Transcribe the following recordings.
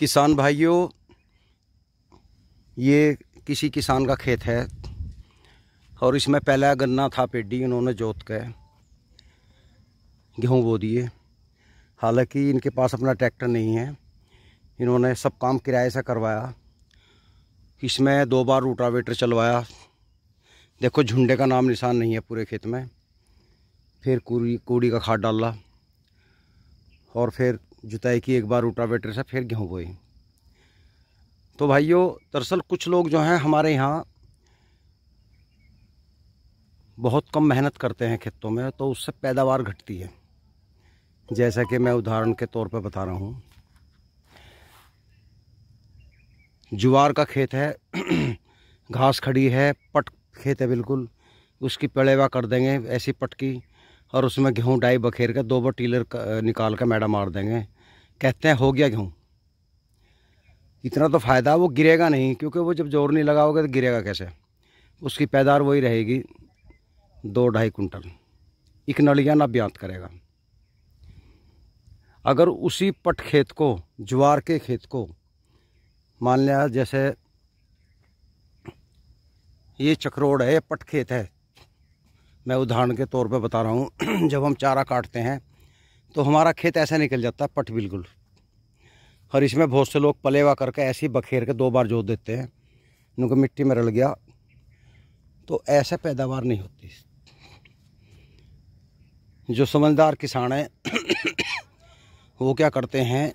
किसान भाइयों ये किसी किसान का खेत है और इसमें पहला गन्ना था पेडी इन्होंने जोत के गेहूँ बो दिए हालांकि इनके पास अपना ट्रैक्टर नहीं है इन्होंने सब काम किराए से करवाया इसमें दो बार रोटावेटर चलवाया देखो झुंडे का नाम निशान नहीं है पूरे खेत में फिर कूड़ी कूड़ी का खाद डाला और फिर जुताई की एक बार रोटावेटर से फिर गेहूँ बोए तो भाइयों दरअसल कुछ लोग जो हैं हमारे यहाँ बहुत कम मेहनत करते हैं खेतों में तो उससे पैदावार घटती है जैसा कि मैं उदाहरण के तौर पर बता रहा हूँ जुवार का खेत है घास खड़ी है पट खेत है बिल्कुल उसकी पेड़ेवा कर देंगे ऐसी पटकी और उसमें गेहूँ डाई बखेर के दो बार टीलर निकाल कर मैडा मार देंगे कहते हैं हो गया गेहूँ इतना तो फ़ायदा वो गिरेगा नहीं क्योंकि वो जब जोर नहीं लगाओगे तो गिरेगा कैसे उसकी पैदार वही रहेगी दो ढाई कुंटल एक नलिया ना ब्यात करेगा अगर उसी पट खेत को ज्वार के खेत को मान लिया जैसे ये चक्रोड़ है ये पट खेत है मैं उदाहरण के तौर पे बता रहा हूँ जब हम चारा काटते हैं तो हमारा खेत ऐसा निकल जाता है पट बिल्कुल और इसमें बहुत से लोग पलेवा करके ऐसे ही बखेर के दो बार जोत देते हैं उनको मिट्टी में रल गया तो ऐसे पैदावार नहीं होती जो समझदार किसान हैं वो क्या करते हैं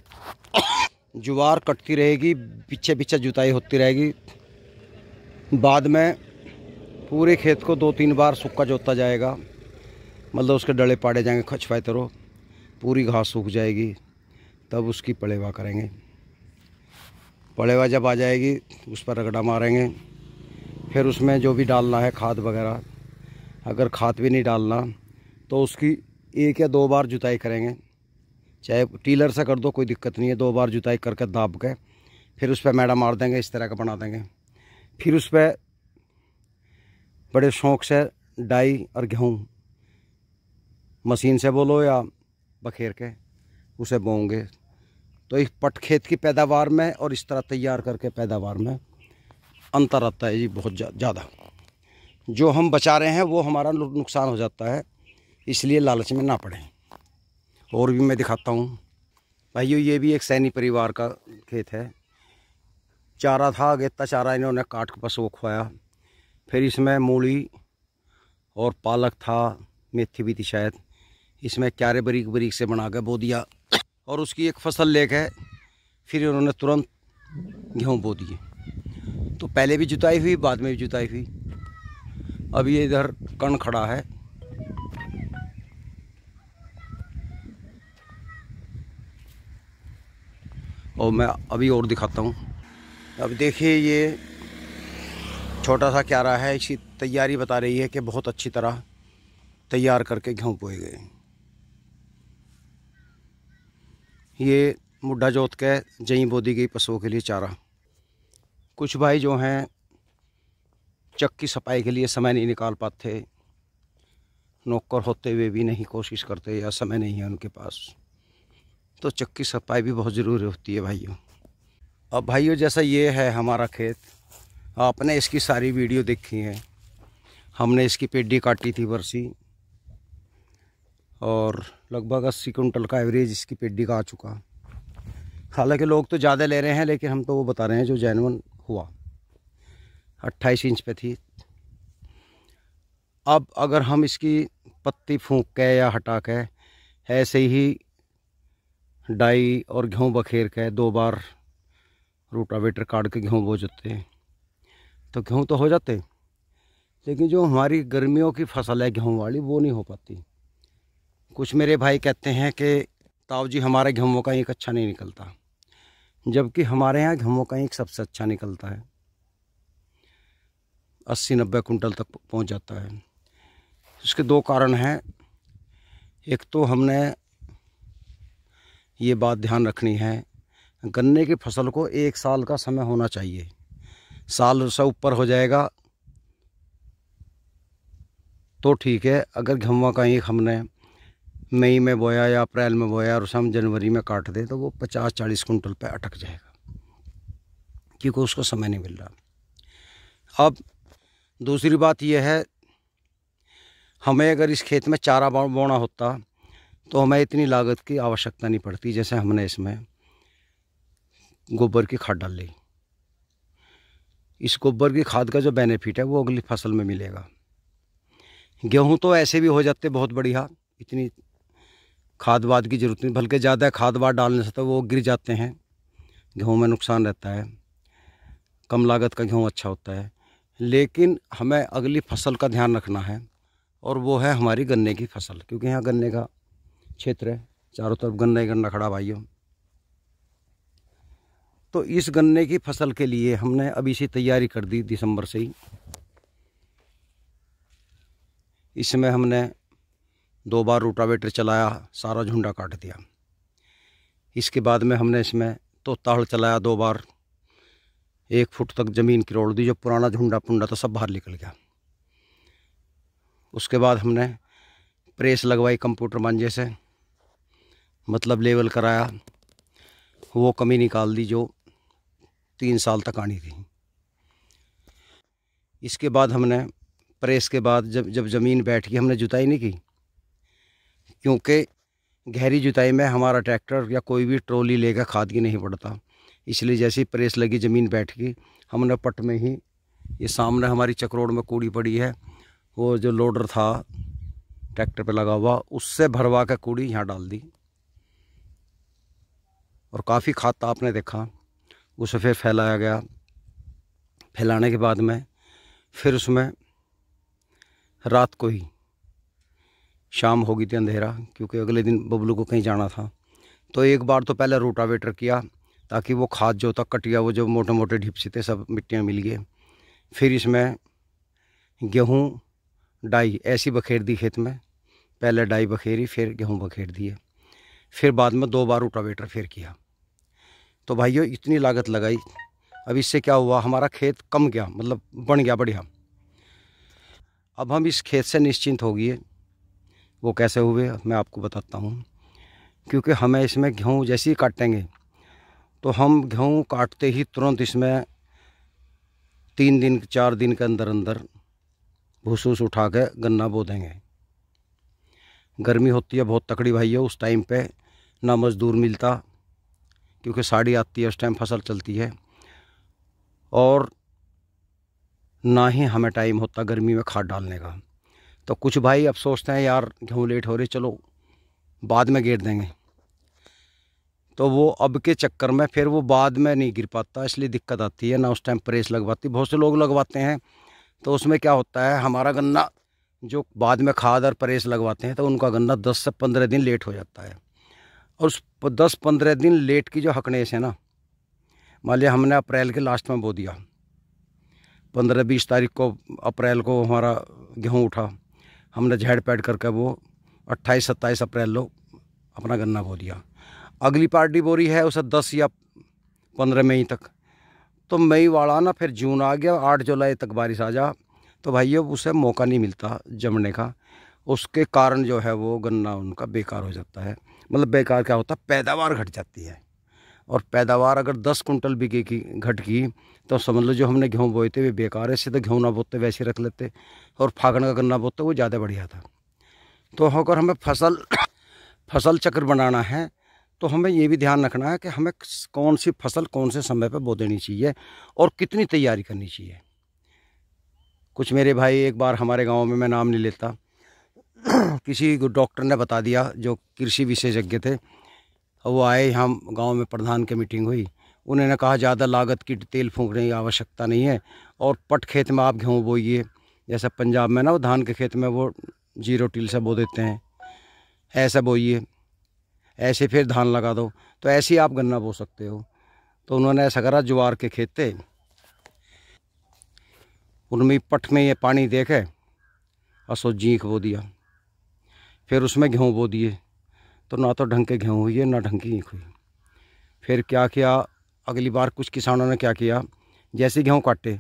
जुवार कटती रहेगी पीछे पीछे जुताई होती रहेगी बाद में पूरे खेत को दो तीन बार सूखा जोता जाएगा मतलब उसके डले पाड़े जाएंगे खचवाए तरो पूरी घास सूख जाएगी तब उसकी पड़ेवा करेंगे पड़ेवा जब आ जाएगी उस पर रगड़ा मारेंगे फिर उसमें जो भी डालना है खाद वगैरह अगर खाद भी नहीं डालना तो उसकी एक या दो बार जुताई करेंगे चाहे टीलर से कर दो कोई दिक्कत नहीं है दो बार जुताई करके दाब के फिर उस पर मैडा मार देंगे इस तरह का बना देंगे फिर उस पर बड़े शौक से डाई और गेहूँ मशीन से बोलो या बखेर के उसे बोंगे तो इस पट खेत की पैदावार में और इस तरह तैयार करके पैदावार में अंतर आता है जी बहुत ज़्यादा जो हम बचा रहे हैं वो हमारा नुकसान हो जाता है इसलिए लालच में ना पड़ें और भी मैं दिखाता हूँ भाइयों ये भी एक सैनी परिवार का खेत है चारा था अगेता चारा इन्होंने काट के पशु खुआया फिर इसमें मूली और पालक था मेथी भी थी शायद इसमें क्यारे बरीक बरीक से बना के बो दिया और उसकी एक फसल लेके फिर उन्होंने तुरंत गेहूँ बो दिए तो पहले भी जुताई हुई बाद में भी जुताई हुई अब ये इधर कण खड़ा है और मैं अभी और दिखाता हूँ अब देखिए ये छोटा सा क्यारा है इसकी तैयारी बता रही है कि बहुत अच्छी तरह तैयार करके गेहूँ बोए गए हैं ये मुड्ढा जोत के जई बोदी गई पशुओं के लिए चारा कुछ भाई जो हैं चक की सफाई के लिए समय नहीं निकाल पाते नौकर होते हुए भी नहीं कोशिश करते या समय नहीं है उनके पास तो चक की सफाई भी बहुत ज़रूरी होती है भाइयों अब भाइयों जैसा ये है हमारा खेत आपने इसकी सारी वीडियो देखी है हमने इसकी पेडी काटी थी बरसी और लगभग अस्सी कुंटल का एवरेज इसकी पेडी का आ चुका हालांकि लोग तो ज़्यादा ले रहे हैं लेकिन हम तो वो बता रहे हैं जो जैनवन हुआ अट्ठाईस इंच पे थी अब अगर हम इसकी पत्ती फूंक के या हटा के ऐसे ही डाई और गेहूँ बखेर के दो बार रोटावेटर काट के गेहूँ बो जाते तो गेहूँ तो हो जाते लेकिन जो हमारी गर्मियों की फसल है गेहूँ वाली वो नहीं हो पाती कुछ मेरे भाई कहते हैं कि ताऊ जी हमारे घमों का एक अच्छा नहीं निकलता जबकि हमारे यहाँ घमों का एक सबसे अच्छा निकलता है अस्सी नब्बे कुंटल तक पहुँच जाता है इसके दो कारण हैं एक तो हमने ये बात ध्यान रखनी है गन्ने की फसल को एक साल का समय होना चाहिए साल से ऊपर हो जाएगा तो ठीक है अगर घमवा का एक हमने मई में बोया या अप्रैल में बोया और हम जनवरी में काट दें तो वो पचास चालीस कुंटल पे अटक जाएगा क्योंकि उसको समय नहीं मिल रहा अब दूसरी बात यह है हमें अगर इस खेत में चारा बोना होता तो हमें इतनी लागत की आवश्यकता नहीं पड़ती जैसे हमने इसमें गोबर की खाद डाल ली इस गोबर की खाद का जो बेनिफिट है वो अगली फसल में मिलेगा गेहूं तो ऐसे भी हो जाते बहुत बढ़िया इतनी खाद वाद की ज़रूरत नहीं बल्कि ज़्यादा खाद वाद डालने से तो वो गिर जाते हैं गेहूँ में नुकसान रहता है कम लागत का गेहूँ अच्छा होता है लेकिन हमें अगली फसल का ध्यान रखना है और वो है हमारी गन्ने की फसल क्योंकि यहाँ गन्ने का क्षेत्र है चारों तरफ गन्ना ही गन्ना खड़ा भाइयों तो इस गन्ने की फसल के लिए हमने अभी से तैयारी कर दी दिसंबर से ही इसमें हमने दो बार रोटावेटर चलाया सारा झुंडा काट दिया इसके बाद में हमने इसमें तो ताल चलाया दो बार एक फुट तक ज़मीन किरोड़ दी जो पुराना झुंडा पुंडा था सब बाहर निकल गया उसके बाद हमने प्रेस लगवाई कंप्यूटर मांझे से मतलब लेवल कराया वो कमी निकाल दी जो तीन साल तक आनी थी इसके बाद हमने प्रेस के बाद जब जब ज़मीन बैठ गई हमने जुताई नहीं की क्योंकि गहरी जुताई में हमारा ट्रैक्टर या कोई भी ट्रॉली लेकर खाद की नहीं पड़ता इसलिए जैसे ही प्रेस लगी ज़मीन बैठ गई हमने पट में ही ये सामने हमारी चक्रोड़ में कूड़ी पड़ी है वो जो लोडर था ट्रैक्टर पे लगा हुआ उससे भरवा कर कूड़ी यहाँ डाल दी और काफ़ी खाद था तो आपने देखा उसे फिर फैलाया गया फैलाने के बाद में फिर उसमें रात को ही शाम होगी थी अंधेरा क्योंकि अगले दिन बबलू को कहीं जाना था तो एक बार तो पहले रोटावेटर किया ताकि वो खाद जो था कट गया वो जो मोटे मोटे ढिपसी थे सब मिट्टियाँ मिल गए फिर इसमें गेहूँ डाई ऐसी बखेर दी खेत में पहले डाई बखेरी फिर गेहूँ बखेर दिए फिर बाद में दो बार रोटावेटर फिर किया तो भाइयों इतनी लागत लगाई अब इससे क्या हुआ हमारा खेत कम गया मतलब बन गया बढ़िया अब हम इस खेत से निश्चिंत हो गए वो कैसे हुए मैं आपको बताता हूँ क्योंकि हमें इसमें गेहूँ जैसे ही काटेंगे तो हम गेहूँ काटते ही तुरंत इसमें तीन दिन चार दिन के अंदर अंदर भूसूस उठा के गन्ना बो देंगे गर्मी होती है बहुत तकड़ी भाई है उस टाइम पे ना मज़दूर मिलता क्योंकि साड़ी आती है उस टाइम फसल चलती है और ना ही हमें टाइम होता गर्मी में खाद डालने का तो कुछ भाई अब सोचते हैं यार क्यों लेट हो रही चलो बाद में गेट देंगे तो वो अब के चक्कर में फिर वो बाद में नहीं गिर पाता इसलिए दिक्कत आती है ना उस टाइम प्रेस लगवाती बहुत से लोग लगवाते हैं तो उसमें क्या होता है हमारा गन्ना जो बाद में खाद और प्रेस लगवाते हैं तो उनका गन्ना दस से पंद्रह दिन लेट हो जाता है और उस दस पंद्रह दिन लेट की जो हकनेस है ना मान लिया हमने अप्रैल के लास्ट में बो दिया पंद्रह बीस तारीख को अप्रैल को हमारा गेहूँ उठा हमने झेड़ पैड करके वो अट्ठाईस सत्ताईस अप्रैल लो अपना गन्ना बो दिया अगली पार्टी बोरी है उसे दस या पंद्रह मई तक तो मई वाला ना फिर जून आ गया आठ जुलाई तक बारिश आ जा तो भाई अब उसे मौका नहीं मिलता जमने का उसके कारण जो है वो गन्ना उनका बेकार हो जाता है मतलब बेकार क्या होता है पैदावार घट जाती है और पैदावार अगर दस कुंटल बिके की घट की तो समझ लो जो हमने गेहूँ बोए थे वे बेकार है सीधे गेहूँ ना बोते वैसे रख लेते और फागण का गन्ना बोते वो ज़्यादा बढ़िया था तो अगर हमें फसल फसल चक्र बनाना है तो हमें ये भी ध्यान रखना है कि हमें कौन सी फसल कौन से समय पर बो देनी चाहिए और कितनी तैयारी करनी चाहिए कुछ मेरे भाई एक बार हमारे गाँव में मैं नाम नहीं लेता किसी डॉक्टर ने बता दिया जो कृषि विशेषज्ञ थे वो आए यहाँ गांव में प्रधान की मीटिंग हुई उन्होंने कहा ज़्यादा लागत की तेल फूकने की आवश्यकता नहीं है और पट खेत में आप गेहूँ बोइए जैसा पंजाब में ना वो धान के खेत में वो जीरो टील से बो देते हैं ऐसा बोइए ऐसे फिर धान लगा दो तो ऐसे ही आप गन्ना बो सकते हो तो उन्होंने ऐसा करा ज्वार के खेत थे उनमें पट में ये पानी देखे और सो जीख बो दिया फिर उसमें गेहूँ बो दिए तो ना तो ढंग के गेहूँ हुई है ना ढंग की ईख हुई फिर क्या किया अगली बार कुछ किसानों ने क्या किया जैसे गेहूँ काटे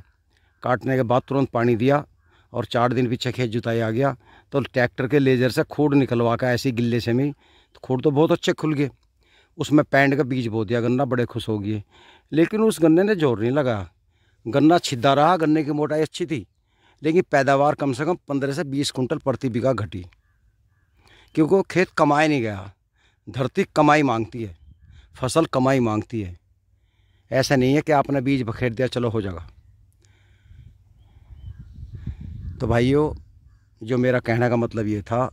काटने के बाद तुरंत पानी दिया और चार दिन पीछे खेत जुताई आ गया तो ट्रैक्टर के लेजर से खोड निकलवा का ऐसी गिल्ले से में तो खोड तो बहुत अच्छे खुल गए उसमें पैंट का बीज बो दिया गन्ना बड़े खुश हो गए लेकिन उस गन्ने ने जोर नहीं लगाया गन्ना छिदा रहा गन्ने की मोटाई अच्छी थी लेकिन पैदावार कम से कम पंद्रह से बीस कुंटल प्रति बीघा घटी क्योंकि वो खेत कमाया नहीं गया धरती कमाई मांगती है फसल कमाई मांगती है ऐसा नहीं है कि आपने बीज बखेर दिया चलो हो जाएगा तो भाइयों जो मेरा कहने का मतलब ये था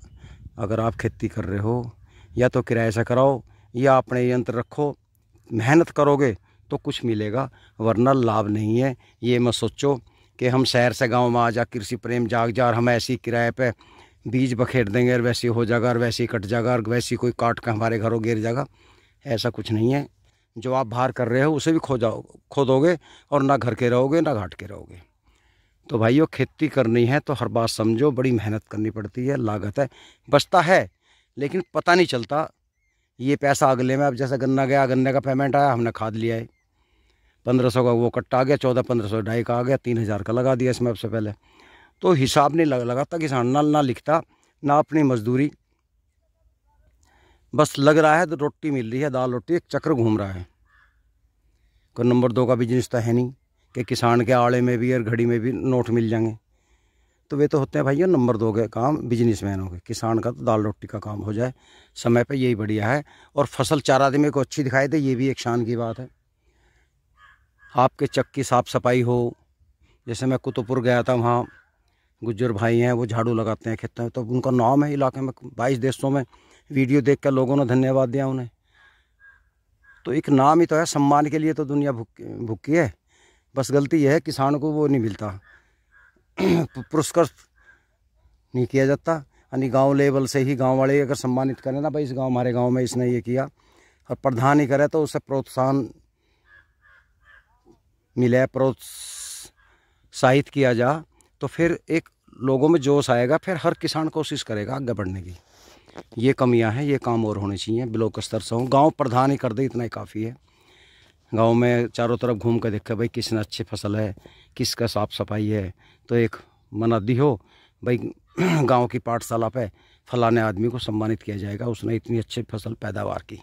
अगर आप खेती कर रहे हो या तो किराए से कराओ या अपने यंत्र रखो मेहनत करोगे तो कुछ मिलेगा वरना लाभ नहीं है ये मत सोचो कि हम शहर से गांव में आ जा कृषि प्रेम जाग जा हम ऐसी किराए पे बीज बखेर देंगे और वैसे हो जाएगा और वैसे ही कट जाएगा और वैसे कोई काट के हमारे घरों गिर जाएगा ऐसा कुछ नहीं है जो आप बाहर कर रहे हो उसे भी खो जाओ खोदोगे और ना घर के रहोगे ना घाट के रहोगे तो भाइयों खेती करनी है तो हर बात समझो बड़ी मेहनत करनी पड़ती है लागत है बचता है लेकिन पता नहीं चलता ये पैसा अगले में अब जैसा गन्ना गया गन्ने का पेमेंट आया हमने खाद लिया है पंद्रह सौ का वो कट्टा आ गया चौदह पंद्रह सौ ढाई का आ गया तीन हज़ार का लगा दिया इसमें सबसे पहले तो हिसाब नहीं लग लगाता किसान ना ना लिखता ना अपनी मजदूरी बस लग रहा है तो रोटी मिल रही है दाल रोटी एक चक्र घूम रहा है को नंबर दो का बिजनेस तो है नहीं कि किसान के आड़े में भी और घड़ी में भी नोट मिल जाएंगे तो वे तो होते हैं भाइयों नंबर दो के काम बिजनेसमैनों के किसान का तो दाल रोटी का काम हो जाए समय पे यही बढ़िया है और फसल चार आदमी को अच्छी दिखाई दे ये भी एक शान की बात है आपके चक की साफ़ सफाई हो जैसे मैं कुतुबपुर गया था वहाँ गुज्जर भाई हैं वो झाड़ू लगाते हैं खेतों में तो उनका नाम है इलाके में बाईस देशों में वीडियो देख कर लोगों ने धन्यवाद दिया उन्हें तो एक नाम ही तो है सम्मान के लिए तो दुनिया भुक भुक्की है बस गलती यह है किसान को वो नहीं मिलता पुरस्कृत नहीं किया जाता यानी गांव लेवल से ही गांव वाले अगर सम्मानित करें ना भाई इस गांव हमारे गांव में इसने ये किया और प्रधान ही करे तो उसे प्रोत्साहन मिले प्रोत्साहित किया जा तो फिर एक लोगों में जोश आएगा फिर हर किसान कोशिश करेगा आगे बढ़ने की ये कमियां हैं ये काम और होने चाहिए ब्लॉक स्तर से हों गाँव प्रधान ही कर दे इतना ही काफ़ी है गांव में चारों तरफ घूम कर देखा भाई किसने अच्छी फसल है किसका साफ सफाई है तो एक मनादी हो भाई गांव की पाठशाला पे फलाने आदमी को सम्मानित किया जाएगा उसने इतनी अच्छी फसल पैदावार की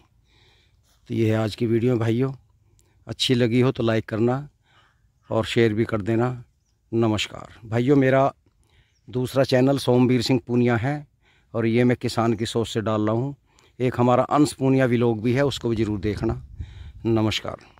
तो ये है आज की वीडियो भाइयों अच्छी लगी हो तो लाइक करना और शेयर भी कर देना नमस्कार भाइयों मेरा दूसरा चैनल सोमवीर सिंह पूनिया है और ये मैं किसान की सोच से डाल रहा हूँ एक हमारा अंश पूनिया विलोक भी है उसको भी ज़रूर देखना नमस्कार